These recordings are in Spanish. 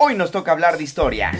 Hoy nos toca hablar de historia.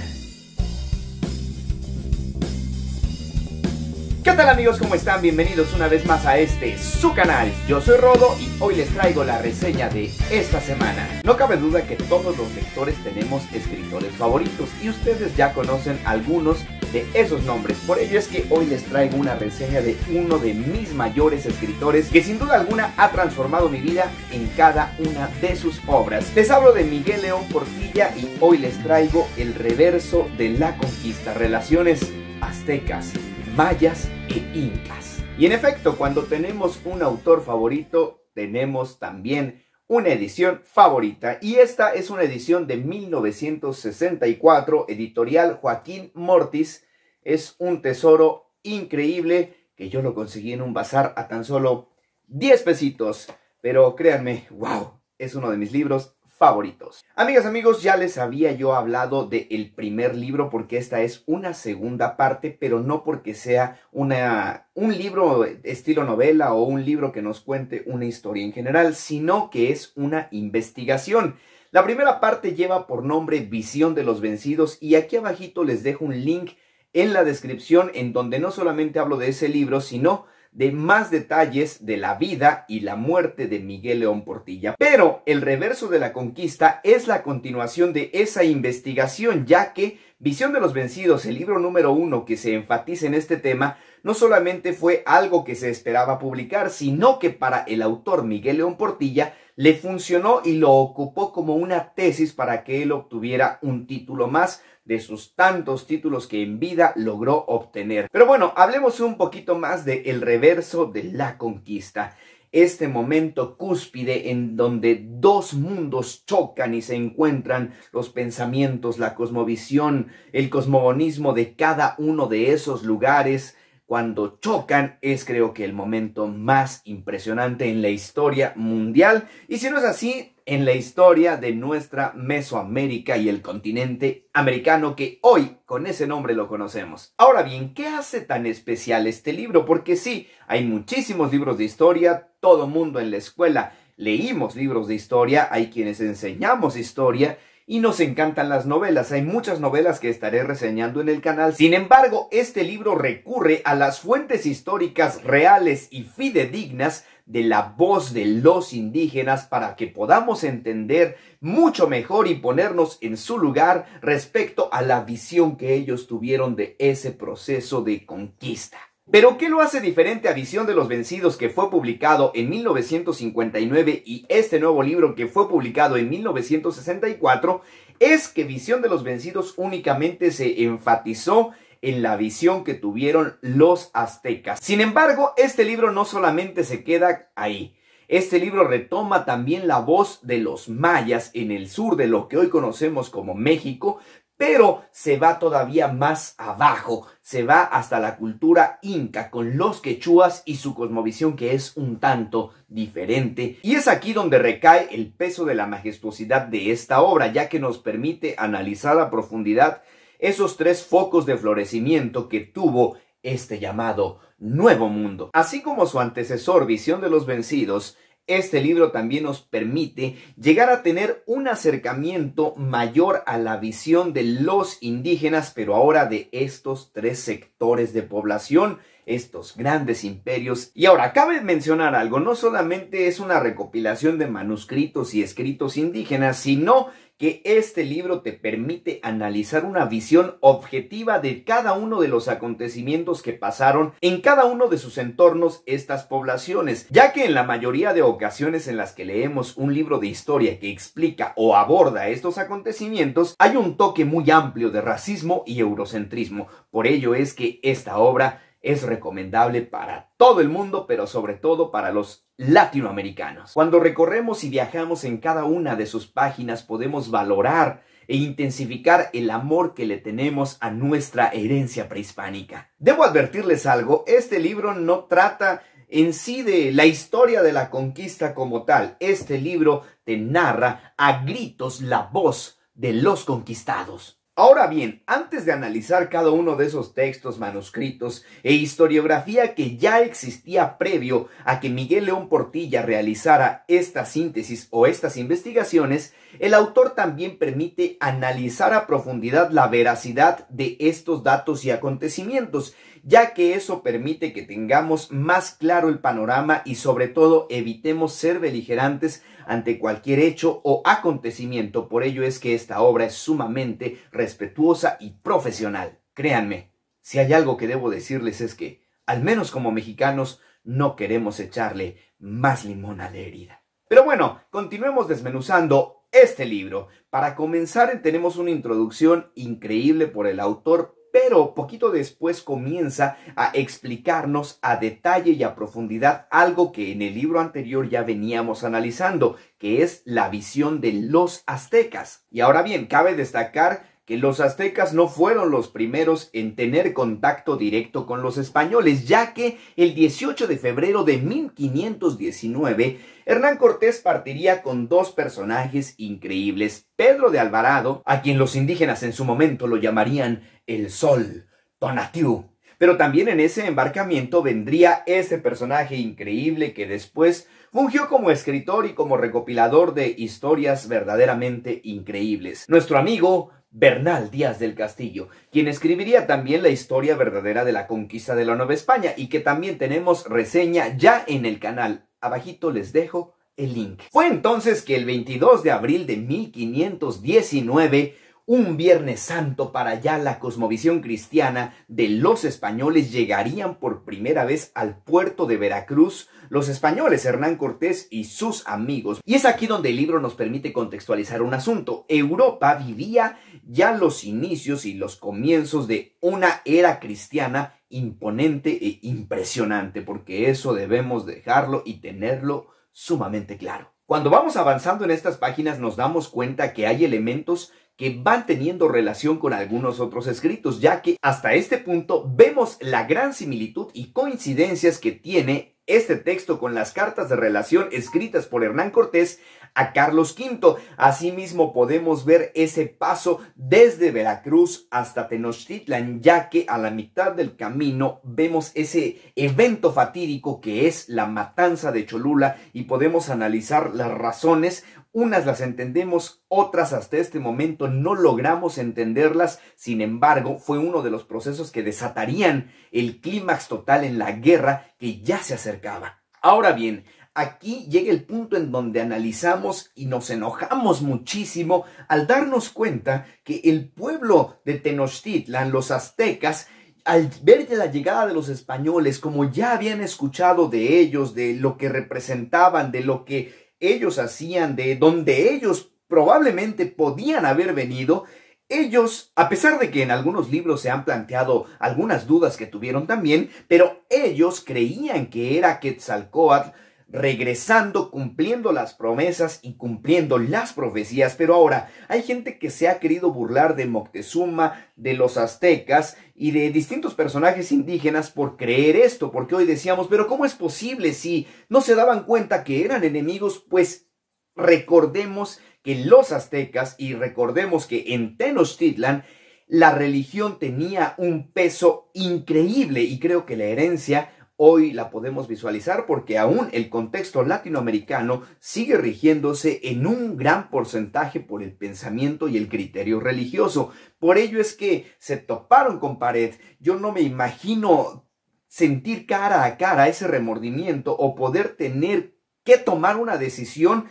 ¿Qué tal amigos? ¿Cómo están? Bienvenidos una vez más a este, su canal. Yo soy Rodo y hoy les traigo la reseña de esta semana. No cabe duda que todos los lectores tenemos escritores favoritos y ustedes ya conocen algunos de esos nombres. Por ello es que hoy les traigo una reseña de uno de mis mayores escritores que sin duda alguna ha transformado mi vida en cada una de sus obras. Les hablo de Miguel León Portilla y hoy les traigo El reverso de la conquista, relaciones aztecas, mayas e incas. Y en efecto, cuando tenemos un autor favorito, tenemos también una edición favorita y esta es una edición de 1964 editorial Joaquín Mortis es un tesoro increíble que yo lo conseguí en un bazar a tan solo 10 pesitos. Pero créanme, wow, es uno de mis libros favoritos. Amigas, amigos, ya les había yo hablado del primer libro porque esta es una segunda parte, pero no porque sea una, un libro estilo novela o un libro que nos cuente una historia en general, sino que es una investigación. La primera parte lleva por nombre Visión de los Vencidos y aquí abajito les dejo un link en la descripción en donde no solamente hablo de ese libro, sino de más detalles de la vida y la muerte de Miguel León Portilla. Pero el reverso de la conquista es la continuación de esa investigación, ya que Visión de los Vencidos, el libro número uno que se enfatiza en este tema, no solamente fue algo que se esperaba publicar, sino que para el autor Miguel León Portilla le funcionó y lo ocupó como una tesis para que él obtuviera un título más de sus tantos títulos que en vida logró obtener. Pero bueno, hablemos un poquito más de el reverso de la conquista este momento cúspide en donde dos mundos chocan y se encuentran los pensamientos, la cosmovisión, el cosmogonismo de cada uno de esos lugares cuando chocan es creo que el momento más impresionante en la historia mundial y si no es así, en la historia de nuestra Mesoamérica y el continente americano que hoy con ese nombre lo conocemos. Ahora bien, ¿qué hace tan especial este libro? Porque sí, hay muchísimos libros de historia, todo mundo en la escuela leímos libros de historia, hay quienes enseñamos historia y nos encantan las novelas. Hay muchas novelas que estaré reseñando en el canal. Sin embargo, este libro recurre a las fuentes históricas reales y fidedignas de la voz de los indígenas para que podamos entender mucho mejor y ponernos en su lugar respecto a la visión que ellos tuvieron de ese proceso de conquista. Pero ¿qué lo hace diferente a Visión de los Vencidos que fue publicado en 1959 y este nuevo libro que fue publicado en 1964? Es que Visión de los Vencidos únicamente se enfatizó en la visión que tuvieron los aztecas. Sin embargo, este libro no solamente se queda ahí. Este libro retoma también la voz de los mayas en el sur de lo que hoy conocemos como México, pero se va todavía más abajo, se va hasta la cultura inca con los quechuas y su cosmovisión que es un tanto diferente. Y es aquí donde recae el peso de la majestuosidad de esta obra, ya que nos permite analizar a profundidad esos tres focos de florecimiento que tuvo este llamado Nuevo Mundo. Así como su antecesor Visión de los Vencidos, este libro también nos permite llegar a tener un acercamiento mayor a la visión de los indígenas, pero ahora de estos tres sectores de población estos grandes imperios. Y ahora, cabe mencionar algo, no solamente es una recopilación de manuscritos y escritos indígenas, sino que este libro te permite analizar una visión objetiva de cada uno de los acontecimientos que pasaron en cada uno de sus entornos estas poblaciones, ya que en la mayoría de ocasiones en las que leemos un libro de historia que explica o aborda estos acontecimientos, hay un toque muy amplio de racismo y eurocentrismo. Por ello es que esta obra es recomendable para todo el mundo, pero sobre todo para los latinoamericanos. Cuando recorremos y viajamos en cada una de sus páginas podemos valorar e intensificar el amor que le tenemos a nuestra herencia prehispánica. Debo advertirles algo, este libro no trata en sí de la historia de la conquista como tal. Este libro te narra a gritos la voz de los conquistados. Ahora bien, antes de analizar cada uno de esos textos, manuscritos e historiografía que ya existía previo a que Miguel León Portilla realizara esta síntesis o estas investigaciones, el autor también permite analizar a profundidad la veracidad de estos datos y acontecimientos, ya que eso permite que tengamos más claro el panorama y sobre todo evitemos ser beligerantes ante cualquier hecho o acontecimiento, por ello es que esta obra es sumamente respetuosa y profesional. Créanme, si hay algo que debo decirles es que, al menos como mexicanos, no queremos echarle más limón a la herida. Pero bueno, continuemos desmenuzando este libro. Para comenzar tenemos una introducción increíble por el autor pero poquito después comienza a explicarnos a detalle y a profundidad algo que en el libro anterior ya veníamos analizando, que es la visión de los aztecas. Y ahora bien, cabe destacar que los aztecas no fueron los primeros en tener contacto directo con los españoles, ya que el 18 de febrero de 1519, Hernán Cortés partiría con dos personajes increíbles, Pedro de Alvarado, a quien los indígenas en su momento lo llamarían el Sol, Tonatiuh, pero también en ese embarcamiento vendría ese personaje increíble que después fungió como escritor y como recopilador de historias verdaderamente increíbles, nuestro amigo Bernal Díaz del Castillo, quien escribiría también la historia verdadera de la conquista de la Nueva España y que también tenemos reseña ya en el canal. Abajito les dejo el link. Fue entonces que el 22 de abril de 1519 un Viernes Santo para allá la cosmovisión cristiana de los españoles llegarían por primera vez al puerto de Veracruz los españoles Hernán Cortés y sus amigos. Y es aquí donde el libro nos permite contextualizar un asunto. Europa vivía ya los inicios y los comienzos de una era cristiana imponente e impresionante, porque eso debemos dejarlo y tenerlo sumamente claro. Cuando vamos avanzando en estas páginas nos damos cuenta que hay elementos que van teniendo relación con algunos otros escritos, ya que hasta este punto vemos la gran similitud y coincidencias que tiene este texto con las cartas de relación escritas por Hernán Cortés a Carlos V. Asimismo podemos ver ese paso desde Veracruz hasta Tenochtitlan, ya que a la mitad del camino vemos ese evento fatídico que es la matanza de Cholula y podemos analizar las razones unas las entendemos, otras hasta este momento no logramos entenderlas, sin embargo, fue uno de los procesos que desatarían el clímax total en la guerra que ya se acercaba. Ahora bien, aquí llega el punto en donde analizamos y nos enojamos muchísimo al darnos cuenta que el pueblo de Tenochtitlan, los aztecas, al ver la llegada de los españoles, como ya habían escuchado de ellos, de lo que representaban, de lo que ellos hacían, de donde ellos probablemente podían haber venido, ellos, a pesar de que en algunos libros se han planteado algunas dudas que tuvieron también, pero ellos creían que era Quetzalcoatl regresando, cumpliendo las promesas y cumpliendo las profecías. Pero ahora hay gente que se ha querido burlar de Moctezuma, de los aztecas y de distintos personajes indígenas por creer esto, porque hoy decíamos, pero ¿cómo es posible si no se daban cuenta que eran enemigos? Pues recordemos que los aztecas y recordemos que en Tenochtitlan la religión tenía un peso increíble y creo que la herencia hoy la podemos visualizar porque aún el contexto latinoamericano sigue rigiéndose en un gran porcentaje por el pensamiento y el criterio religioso. Por ello es que se toparon con pared. Yo no me imagino sentir cara a cara ese remordimiento o poder tener que tomar una decisión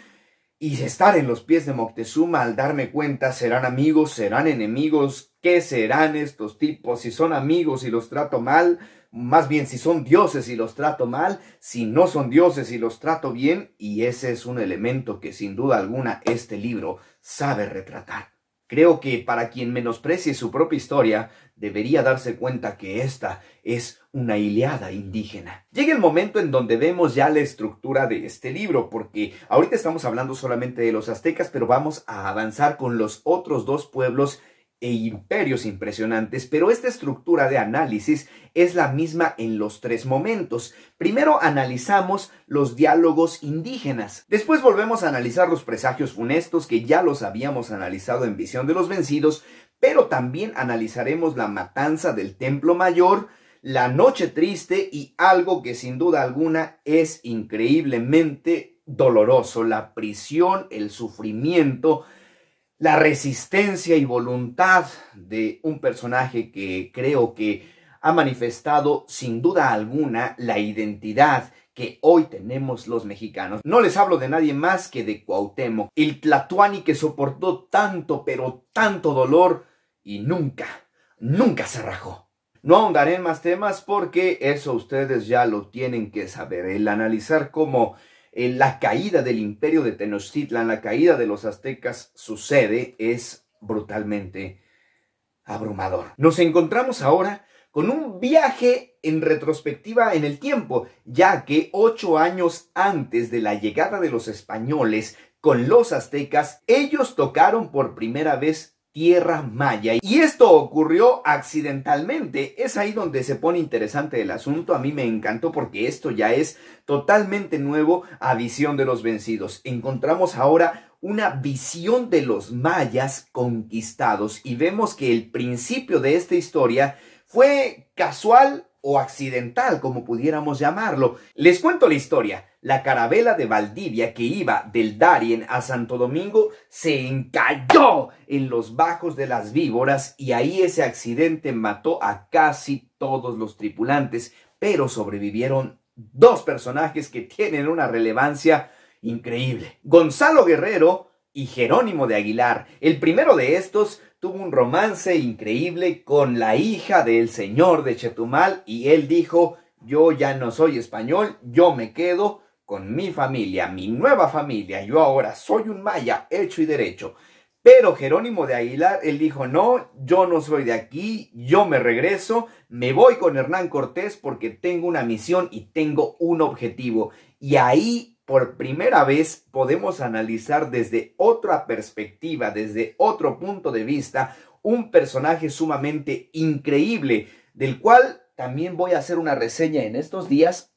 y estar en los pies de Moctezuma al darme cuenta, serán amigos, serán enemigos, qué serán estos tipos, si son amigos y los trato mal, más bien si son dioses y los trato mal, si no son dioses y los trato bien, y ese es un elemento que sin duda alguna este libro sabe retratar. Creo que para quien menosprecie su propia historia, debería darse cuenta que esta es una Iliada indígena. Llega el momento en donde vemos ya la estructura de este libro, porque ahorita estamos hablando solamente de los aztecas, pero vamos a avanzar con los otros dos pueblos e imperios impresionantes, pero esta estructura de análisis es la misma en los tres momentos. Primero analizamos los diálogos indígenas, después volvemos a analizar los presagios funestos que ya los habíamos analizado en Visión de los Vencidos, pero también analizaremos la matanza del Templo Mayor, la Noche Triste y algo que sin duda alguna es increíblemente doloroso, la prisión, el sufrimiento, la resistencia y voluntad de un personaje que creo que ha manifestado sin duda alguna la identidad que hoy tenemos los mexicanos. No les hablo de nadie más que de Cuauhtémoc, el tlatoani que soportó tanto pero tanto dolor y nunca, nunca se rajó. No ahondaré en más temas porque eso ustedes ya lo tienen que saber. El analizar cómo la caída del imperio de Tenochtitlan, la caída de los aztecas sucede, es brutalmente abrumador. Nos encontramos ahora con un viaje en retrospectiva en el tiempo, ya que ocho años antes de la llegada de los españoles con los aztecas, ellos tocaron por primera vez Tierra maya. Y esto ocurrió accidentalmente. Es ahí donde se pone interesante el asunto. A mí me encantó porque esto ya es totalmente nuevo a visión de los vencidos. Encontramos ahora una visión de los mayas conquistados y vemos que el principio de esta historia fue casual o accidental, como pudiéramos llamarlo. Les cuento la historia. La carabela de Valdivia que iba del Darien a Santo Domingo se encalló en los bajos de las víboras y ahí ese accidente mató a casi todos los tripulantes, pero sobrevivieron dos personajes que tienen una relevancia increíble. Gonzalo Guerrero y Jerónimo de Aguilar. El primero de estos tuvo un romance increíble con la hija del señor de Chetumal y él dijo, yo ya no soy español, yo me quedo con mi familia, mi nueva familia, yo ahora soy un maya hecho y derecho. Pero Jerónimo de Aguilar, él dijo, no, yo no soy de aquí, yo me regreso, me voy con Hernán Cortés porque tengo una misión y tengo un objetivo. Y ahí por primera vez podemos analizar desde otra perspectiva, desde otro punto de vista, un personaje sumamente increíble, del cual también voy a hacer una reseña en estos días,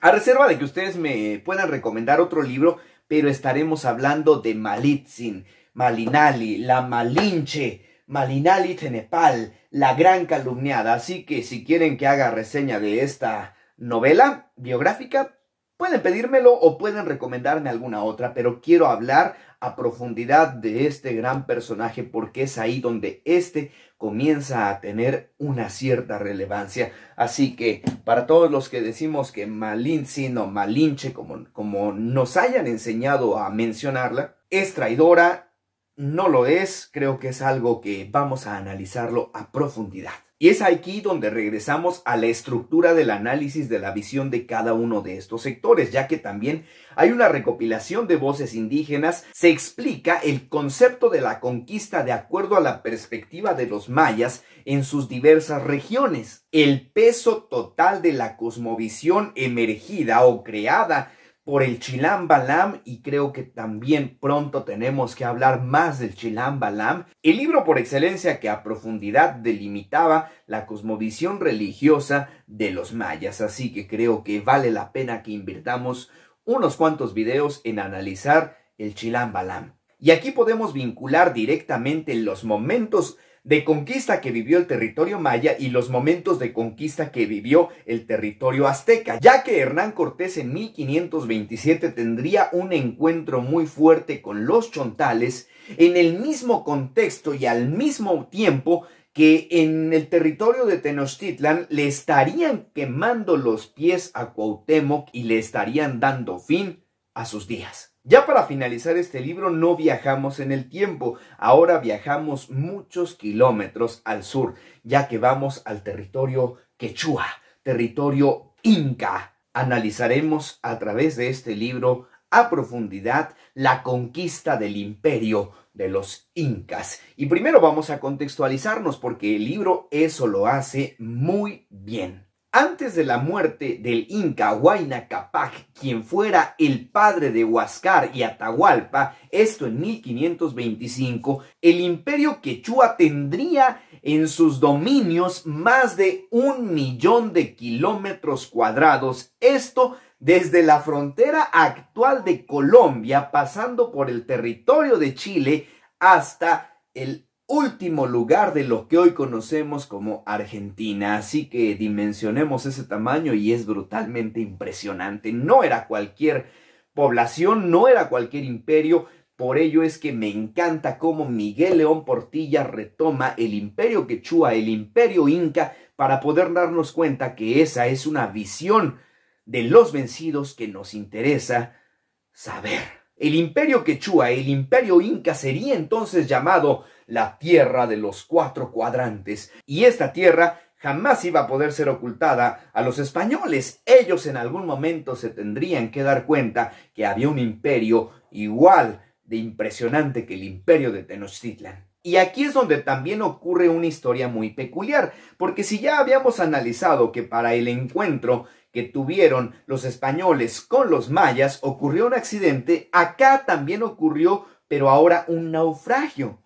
a reserva de que ustedes me puedan recomendar otro libro, pero estaremos hablando de Malitzin, Malinali, la Malinche, Malinali Nepal, la gran calumniada. Así que si quieren que haga reseña de esta novela biográfica, Pueden pedírmelo o pueden recomendarme alguna otra, pero quiero hablar a profundidad de este gran personaje porque es ahí donde este comienza a tener una cierta relevancia. Así que para todos los que decimos que Malinche, o Malinche, como, como nos hayan enseñado a mencionarla, es traidora, no lo es, creo que es algo que vamos a analizarlo a profundidad. Y es aquí donde regresamos a la estructura del análisis de la visión de cada uno de estos sectores, ya que también hay una recopilación de voces indígenas, se explica el concepto de la conquista de acuerdo a la perspectiva de los mayas en sus diversas regiones, el peso total de la cosmovisión emergida o creada por el Chilam Balam y creo que también pronto tenemos que hablar más del Chilam Balam, el libro por excelencia que a profundidad delimitaba la cosmovisión religiosa de los mayas, así que creo que vale la pena que invirtamos unos cuantos videos en analizar el Chilam Balam. Y aquí podemos vincular directamente los momentos de conquista que vivió el territorio maya y los momentos de conquista que vivió el territorio azteca, ya que Hernán Cortés en 1527 tendría un encuentro muy fuerte con los chontales en el mismo contexto y al mismo tiempo que en el territorio de Tenochtitlan le estarían quemando los pies a Cuauhtémoc y le estarían dando fin a sus días. Ya para finalizar este libro no viajamos en el tiempo, ahora viajamos muchos kilómetros al sur, ya que vamos al territorio quechua, territorio inca. Analizaremos a través de este libro a profundidad la conquista del imperio de los incas. Y primero vamos a contextualizarnos porque el libro eso lo hace muy bien. Antes de la muerte del Inca Huayna Capac, quien fuera el padre de Huascar y Atahualpa, esto en 1525, el imperio quechua tendría en sus dominios más de un millón de kilómetros cuadrados, esto desde la frontera actual de Colombia, pasando por el territorio de Chile hasta el último lugar de lo que hoy conocemos como Argentina. Así que dimensionemos ese tamaño y es brutalmente impresionante. No era cualquier población, no era cualquier imperio. Por ello es que me encanta cómo Miguel León Portilla retoma el imperio quechua, el imperio inca, para poder darnos cuenta que esa es una visión de los vencidos que nos interesa saber. El imperio quechua, el imperio inca sería entonces llamado la tierra de los cuatro cuadrantes, y esta tierra jamás iba a poder ser ocultada a los españoles. Ellos en algún momento se tendrían que dar cuenta que había un imperio igual de impresionante que el imperio de Tenochtitlan. Y aquí es donde también ocurre una historia muy peculiar, porque si ya habíamos analizado que para el encuentro que tuvieron los españoles con los mayas ocurrió un accidente, acá también ocurrió, pero ahora un naufragio.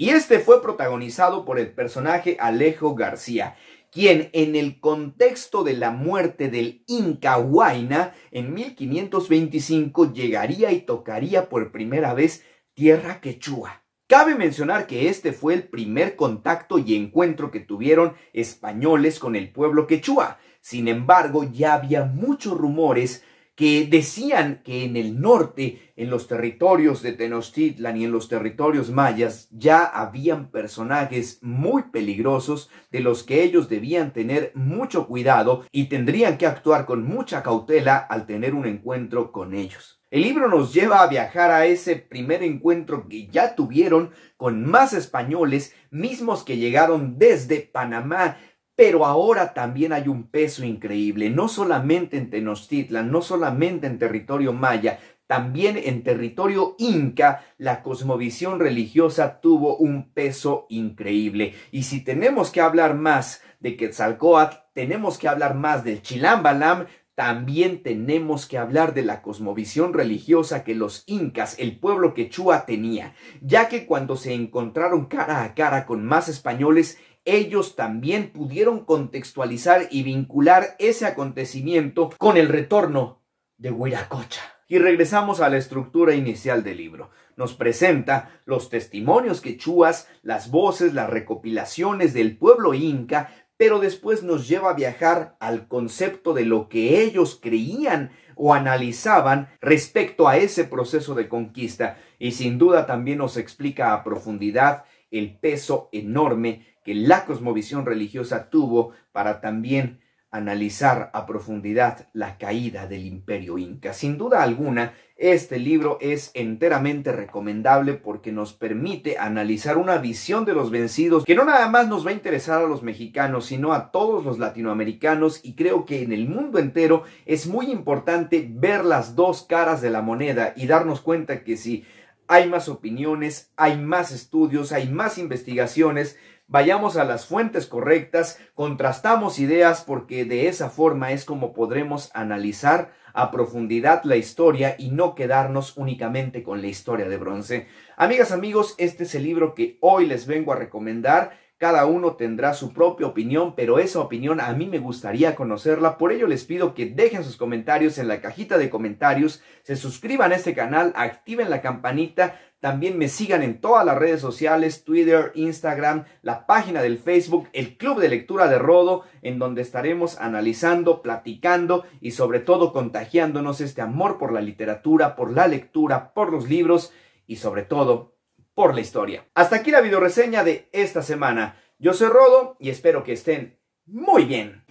Y este fue protagonizado por el personaje Alejo García, quien en el contexto de la muerte del Inca Huayna en 1525 llegaría y tocaría por primera vez tierra quechua. Cabe mencionar que este fue el primer contacto y encuentro que tuvieron españoles con el pueblo quechua. Sin embargo, ya había muchos rumores que decían que en el norte, en los territorios de Tenochtitlan y en los territorios mayas, ya habían personajes muy peligrosos de los que ellos debían tener mucho cuidado y tendrían que actuar con mucha cautela al tener un encuentro con ellos. El libro nos lleva a viajar a ese primer encuentro que ya tuvieron con más españoles, mismos que llegaron desde Panamá, pero ahora también hay un peso increíble, no solamente en Tenochtitlan, no solamente en territorio maya, también en territorio inca, la cosmovisión religiosa tuvo un peso increíble. Y si tenemos que hablar más de Quetzalcoatl, tenemos que hablar más del Chilambalam, también tenemos que hablar de la cosmovisión religiosa que los incas, el pueblo quechua, tenía, ya que cuando se encontraron cara a cara con más españoles, ellos también pudieron contextualizar y vincular ese acontecimiento con el retorno de Huiracocha. Y regresamos a la estructura inicial del libro. Nos presenta los testimonios quechuas, las voces, las recopilaciones del pueblo inca, pero después nos lleva a viajar al concepto de lo que ellos creían o analizaban respecto a ese proceso de conquista y sin duda también nos explica a profundidad el peso enorme que la cosmovisión religiosa tuvo para también analizar a profundidad la caída del imperio inca. Sin duda alguna, este libro es enteramente recomendable porque nos permite analizar una visión de los vencidos que no nada más nos va a interesar a los mexicanos, sino a todos los latinoamericanos y creo que en el mundo entero es muy importante ver las dos caras de la moneda y darnos cuenta que si hay más opiniones, hay más estudios, hay más investigaciones, vayamos a las fuentes correctas, contrastamos ideas porque de esa forma es como podremos analizar a profundidad la historia y no quedarnos únicamente con la historia de bronce. Amigas, amigos, este es el libro que hoy les vengo a recomendar. Cada uno tendrá su propia opinión, pero esa opinión a mí me gustaría conocerla. Por ello les pido que dejen sus comentarios en la cajita de comentarios, se suscriban a este canal, activen la campanita, también me sigan en todas las redes sociales, Twitter, Instagram, la página del Facebook, el Club de Lectura de Rodo, en donde estaremos analizando, platicando y sobre todo contagiándonos este amor por la literatura, por la lectura, por los libros y sobre todo por la historia. Hasta aquí la videoreseña de esta semana. Yo soy Rodo y espero que estén muy bien.